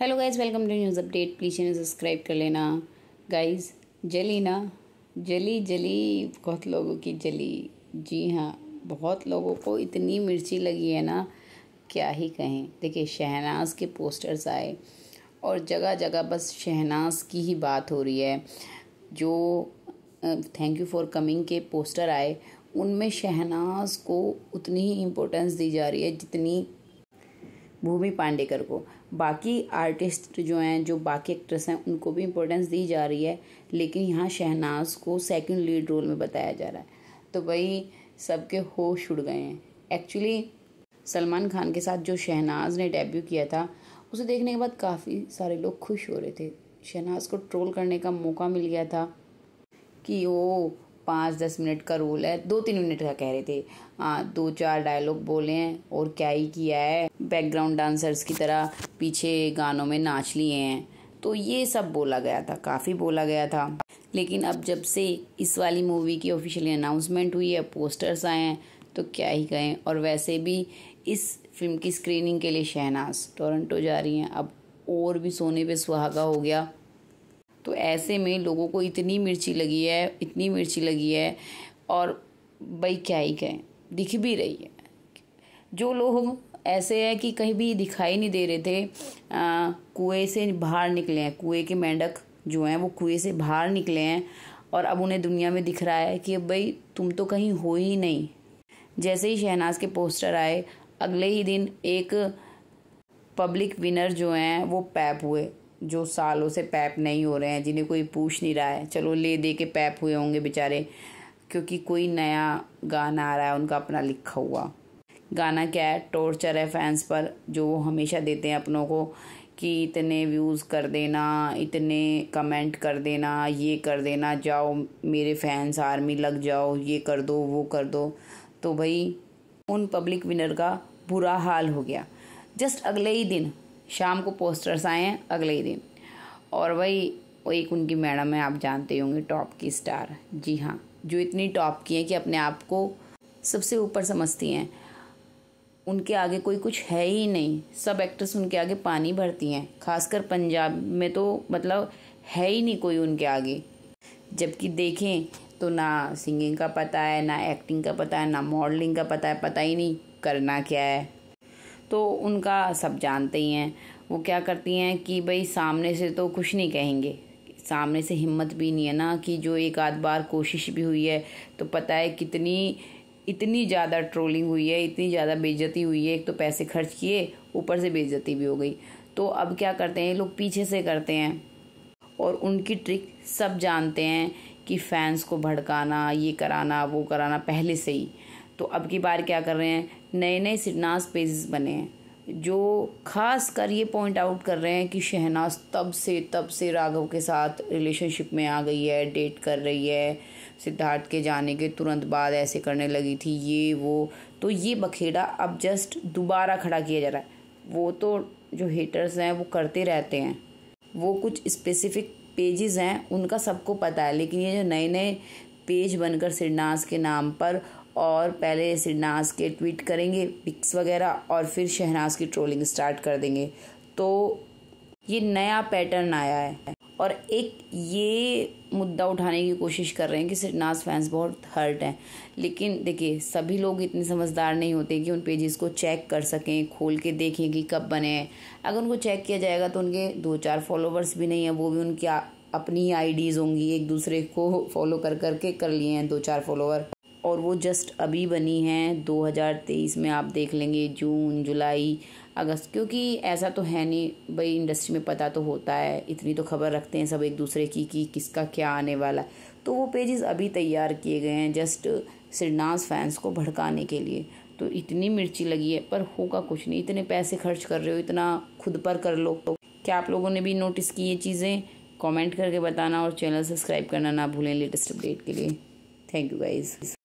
hello guys welcome to news update please channel subscribe कर लेना guys जली ना जली जली बहुत लोगों की जली जी हाँ बहुत लोगों को इतनी मिर्ची लगी है ना क्या ही कहें देखिए शहनाज के पोस्टर्स आए और जगह जगह बस शहनाज की ही बात हो रही है जो थैंक यू फॉर कमिंग के पोस्टर आए उनमें शहनाज को उतनी ही इम्पोर्टेंस दी जा रही है जितनी भूमि पांडेकर को बाकी आर्टिस्ट जो हैं जो बाकी एक्ट्रेस हैं उनको भी इम्पोर्टेंस दी जा रही है लेकिन यहाँ शहनाज को सेकंड लीड रोल में बताया जा रहा है तो भाई सबके होश उड़ गए हैं एक्चुअली सलमान खान के साथ जो शहनाज ने डेब्यू किया था उसे देखने के बाद काफ़ी सारे लोग खुश हो रहे थे शहनाज को ट्रोल करने का मौका मिल गया था कि वो पाँच दस मिनट का रोल है दो तीन मिनट का कह रहे थे हाँ दो चार डायलॉग बोले हैं और क्या ही किया है बैकग्राउंड डांसर्स की तरह पीछे गानों में नाच लिए हैं तो ये सब बोला गया था काफ़ी बोला गया था लेकिन अब जब से इस वाली मूवी की ऑफिशियली अनाउंसमेंट हुई है पोस्टर्स आए हैं तो क्या ही कहें और वैसे भी इस फिल्म की स्क्रीनिंग के लिए शहनाज टोरंटो जा रही हैं अब और भी सोने पे सुहागा हो गया तो ऐसे में लोगों को इतनी मिर्ची लगी है इतनी मिर्ची लगी है और भाई क्या ही कहें दिख भी रही है जो लोग ऐसे हैं कि कहीं भी दिखाई नहीं दे रहे थे कुएं से बाहर निकले हैं कुएं के मेंढक जो हैं वो कुएं से बाहर निकले हैं और अब उन्हें दुनिया में दिख रहा है कि भाई तुम तो कहीं हो ही नहीं जैसे ही शहनाज के पोस्टर आए अगले ही दिन एक पब्लिक विनर जो हैं वो पैप हुए जो सालों से पैप नहीं हो रहे हैं जिन्हें कोई पूछ नहीं रहा है चलो ले दे के पैप हुए होंगे बेचारे क्योंकि कोई नया गाना आ रहा है उनका अपना लिखा हुआ गाना क्या है टॉर्चर है फैंस पर जो वो हमेशा देते हैं अपनों को कि इतने व्यूज़ कर देना इतने कमेंट कर देना ये कर देना जाओ मेरे फैंस आर्मी लग जाओ ये कर दो वो कर दो तो भाई उन पब्लिक विनर का बुरा हाल हो गया जस्ट अगले ही दिन शाम को पोस्टर्स आए हैं अगले ही दिन और वही एक उनकी मैडम है आप जानते होंगे टॉप की स्टार जी हाँ जो इतनी टॉप की हैं कि अपने आप को सबसे ऊपर समझती हैं उनके आगे कोई कुछ है ही नहीं सब एक्ट्रेस उनके आगे पानी भरती हैं खासकर पंजाब में तो मतलब है ही नहीं कोई उनके आगे जबकि देखें तो ना सिंगिंग का पता है ना एक्टिंग का पता है ना मॉडलिंग का पता है पता ही नहीं करना क्या है तो उनका सब जानते ही हैं वो क्या करती हैं कि भाई सामने से तो कुछ नहीं कहेंगे सामने से हिम्मत भी नहीं है ना कि जो एक आध बार कोशिश भी हुई है तो पता है कितनी इतनी ज़्यादा ट्रोलिंग हुई है इतनी ज़्यादा बेज़ती हुई है एक तो पैसे खर्च किए ऊपर से बेज़ती भी हो गई तो अब क्या करते हैं लोग पीछे से करते हैं और उनकी ट्रिक सब जानते हैं कि फैंस को भड़काना ये कराना वो कराना पहले से ही तो अब की बार क्या कर रहे हैं नए नए शहनाज पेजेस बने हैं जो खास कर ये पॉइंट आउट कर रहे हैं कि शहनाज तब से तब से राघव के साथ रिलेशनशिप में आ गई है डेट कर रही है सिद्धार्थ के जाने के तुरंत बाद ऐसे करने लगी थी ये वो तो ये बखेड़ा अब जस्ट दोबारा खड़ा किया जा रहा है वो तो जो हेटर्स हैं वो करते रहते हैं वो कुछ स्पेसिफिक पेजेस हैं उनका सबको पता है लेकिन ये जो नए नए पेज बनकर सिरनाज के नाम पर और पहले सिडनाज के ट्वीट करेंगे पिक्स वगैरह और फिर शहनाज की ट्रोलिंग स्टार्ट कर देंगे तो ये नया पैटर्न आया है और एक ये मुद्दा उठाने की कोशिश कर रहे हैं कि सिडनाज फैंस बहुत हर्ट हैं लेकिन देखिए सभी लोग इतने समझदार नहीं होते कि उन पेजेस को चेक कर सकें खोल के देखें कि कब बने हैं अगर उनको चेक किया जाएगा तो उनके दो चार फॉलोवर्स भी नहीं हैं वो भी उनकी अपनी ही आईडीज़ होंगी एक दूसरे को फॉलो कर करके कर लिए हैं दो चार फॉलोवर और वो जस्ट अभी बनी हैं 2023 में आप देख लेंगे जून जुलाई अगस्त क्योंकि ऐसा तो है नहीं भाई इंडस्ट्री में पता तो होता है इतनी तो खबर रखते हैं सब एक दूसरे की कि किसका क्या आने वाला है तो वो पेजेस अभी तैयार किए गए हैं जस्ट सिडनाज फैंस को भड़काने के लिए तो इतनी मिर्ची लगी है पर होगा कुछ नहीं इतने पैसे खर्च कर रहे हो इतना खुद पर कर लो तो क्या आप लोगों ने भी नोटिस की ये चीज़ें कमेंट करके बताना और चैनल सब्सक्राइब करना ना भूलें लेटेस्ट अपडेट के लिए थैंक यू गाइज़